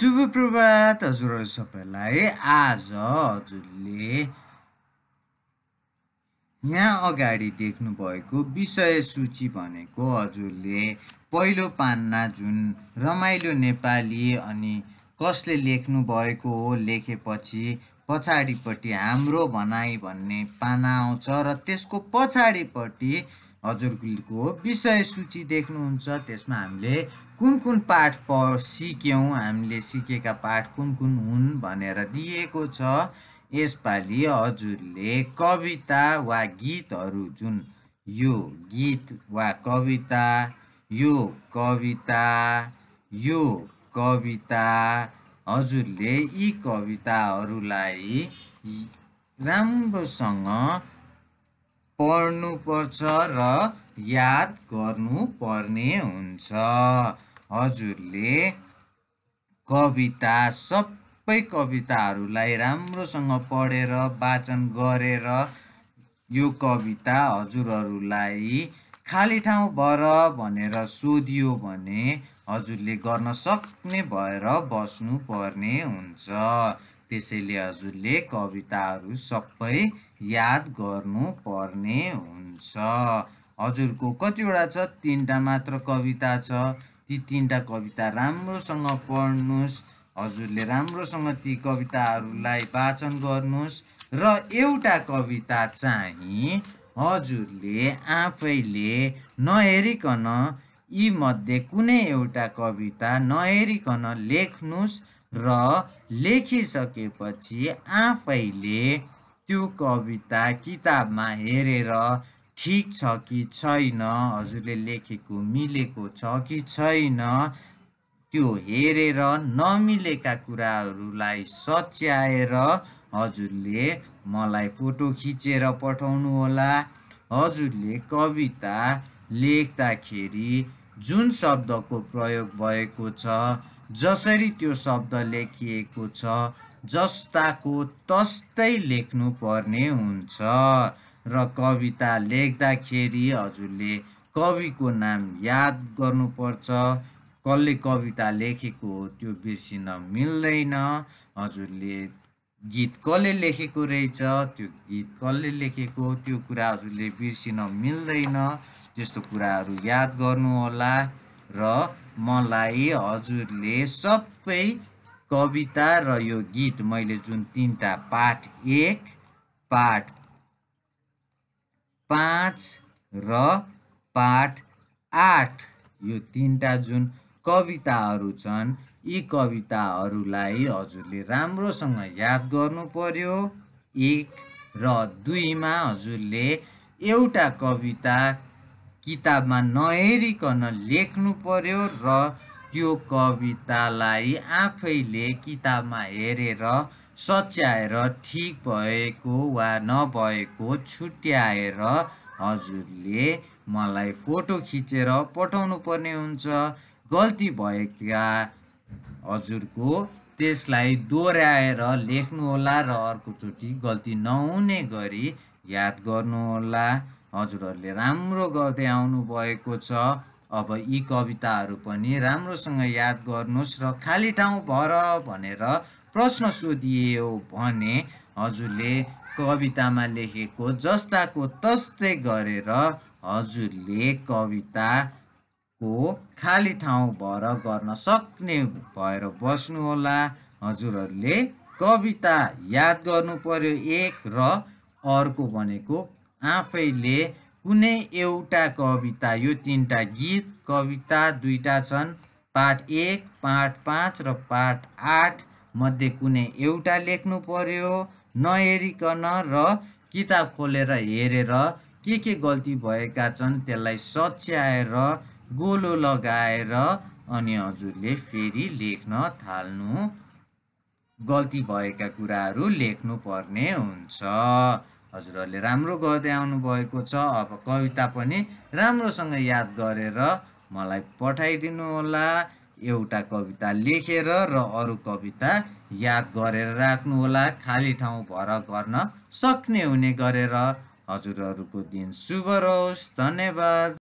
शुभ प्रभात हजुरहरू सबैलाई आज हजुरले यहाँ अगाडि देख्नुभएको विषय सूची भनेको हजुरले पहिलो पान्ना जुन रमाइलो नेपाली अनि कसले लेख्नु भएको हो लेखेपछि पछाडिपट्टि हाम्रो भनाइ भन्ने पाना आउँछ र त्यसको पछाडिपट्टि हजुरको विषय सूची देख्नुहुन्छ त्यसमा हामीले कुन कुन पाठ प सिक्यौँ हामीले सिकेका पाठ कुन कुन हुन् भनेर दिएको छ यसपालि हजुरले कविता वा गीतहरू जुन यो गीत वा कविता यो कविता यो कविता हजुरले यी कविताहरूलाई राम्रोसँग पढ्नुपर्छ र याद गर्नु पर्ने हुन्छ हजुरले कविता सबै कविताहरूलाई राम्रोसँग पढेर वाचन गरेर यो कविता हजुरहरूलाई खाली ठाउँ भर भनेर सोधियो भने हजुरले गर्न सक्ने भएर बस्नुपर्ने हुन्छ त्यसैले हजुरले कविताहरू सबै याद गर्नुपर्ने हुन्छ हजुरको कतिवटा छ तिनवटा मात्र कविता छ ती तिनवटा कविता राम्रोसँग पढ्नुहोस् हजुरले राम्रोसँग ती कविताहरूलाई वाचन गर्नुहोस् र एउटा कविता चाहिँ हजुरले आफैले नहेरिकन यीमध्ये कुनै एउटा कविता नहेरिकन लेख्नुहोस् र लेखिसकेपछि आफैले त्यो कविता किताबमा हेरेर ठिक छ कि छैन हजुरले लेखेको मिलेको छ कि छैन त्यो हेरेर नमिलेका कुराहरूलाई सच्याएर हजुरले मलाई फोटो खिचेर पठाउनु होला हजुरले कविता लेख्दाखेरि जुन शब्दको प्रयोग भएको छ जसरी त्यो शब्द लेखिएको छ जस्ताको तस्तै लेख्नु पर्ने हुन्छ र कविता लेख्दाखेरि हजुरले कविको नाम याद गर्नुपर्छ कसले कविता लेखेको हो त्यो बिर्सिन मिल्दैन हजुरले गीत कसले लेखेको रहेछ त्यो गीत कसले लेखेको त्यो कुरा हजुरले बिर्सिन मिल्दैन त्यस्तो कुराहरू याद गर्नुहोला र मलाई हजुरले सबै कविता र यो गीत मैले जुन तिनवटा पाठ एक पाठ पाँच र पाठ आठ यो तिनवटा जुन कविताहरू छन् यी कविताहरूलाई हजुरले राम्रोसँग याद गर्नु पर्यो एक र दुईमा हजुरले एउटा कविता किताबमा नहेरिकन लेख्नु पर्यो र त्यो कवितालाई आफैले किताबमा हेरेर सच्याएर ठिक भएको वा नभएको छुट्याएर हजुरले मलाई फोटो खिचेर पठाउनु पर्ने हुन्छ गल्ती भएका हजुरको त्यसलाई दोहोऱ्याएर लेख्नुहोला र अर्कोचोटि गल्ती नहुने गरी याद गर्नुहोला हजुरहरूले राम्रो गर्दै आउनुभएको छ अब यी कविताहरू पनि राम्रोसँग याद गर्नुहोस् र खाली ठाउँ भर भनेर प्रश्न सोधियो भने हजुरले कवितामा लेखेको जस्ताको तस्तै गरेर हजुरले कविताको खाली ठाउँ भर गर्न सक्ने भएर बस्नुहोला हजुरहरूले कविता याद गर्नु पर्यो एक र अर्को भनेको आफैले कुनै एउटा कविता यो तिनवटा गीत कविता दुईवटा छन् पाठ एक पाठ पाँच र पाठ आठ मध्ये कुनै एउटा लेख्नु पर्यो नहेरिकन र किताब खोलेर हेरेर के के गल्ती भएका छन् त्यसलाई सच्याएर गोलो लगाएर अनि हजुरले फेरि लेख्न थाल्नु गल्ती भएका कुराहरू लेख्नुपर्ने हुन्छ हजुरहरूले राम्रो गर्दै आउनुभएको छ अब कविता पनि राम्रोसँग याद गरेर मलाई पठाइदिनु होला एउटा कविता लेखेर र अरू कविता याद गरेर राख्नु होला खाली ठाउँ भर गर्न सक्ने हुने गरेर हजुरहरूको दिन शुभ रहोस् धन्यवाद